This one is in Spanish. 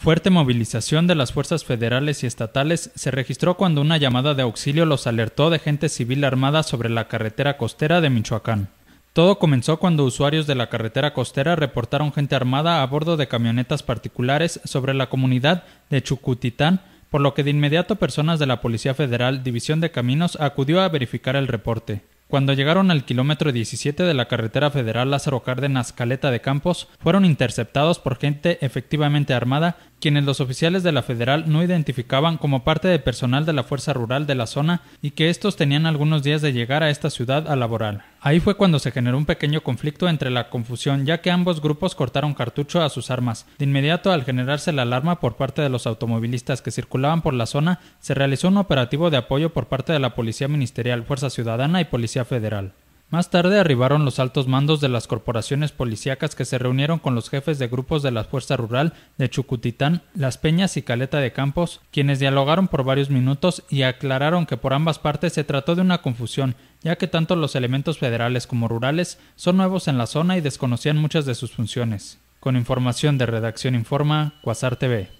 Fuerte movilización de las fuerzas federales y estatales se registró cuando una llamada de auxilio los alertó de gente civil armada sobre la carretera costera de Michoacán. Todo comenzó cuando usuarios de la carretera costera reportaron gente armada a bordo de camionetas particulares sobre la comunidad de Chucutitán, por lo que de inmediato personas de la Policía Federal División de Caminos acudió a verificar el reporte. Cuando llegaron al kilómetro 17 de la carretera federal Lázaro Cárdenas Caleta de Campos, fueron interceptados por gente efectivamente armada quienes los oficiales de la federal no identificaban como parte de personal de la fuerza rural de la zona y que estos tenían algunos días de llegar a esta ciudad a laborar. Ahí fue cuando se generó un pequeño conflicto entre la confusión, ya que ambos grupos cortaron cartucho a sus armas. De inmediato, al generarse la alarma por parte de los automovilistas que circulaban por la zona, se realizó un operativo de apoyo por parte de la Policía Ministerial, Fuerza Ciudadana y Policía Federal. Más tarde arribaron los altos mandos de las corporaciones policíacas que se reunieron con los jefes de grupos de la Fuerza Rural de Chucutitán, Las Peñas y Caleta de Campos, quienes dialogaron por varios minutos y aclararon que por ambas partes se trató de una confusión, ya que tanto los elementos federales como rurales son nuevos en la zona y desconocían muchas de sus funciones. Con información de Redacción Informa, Cuasar TV.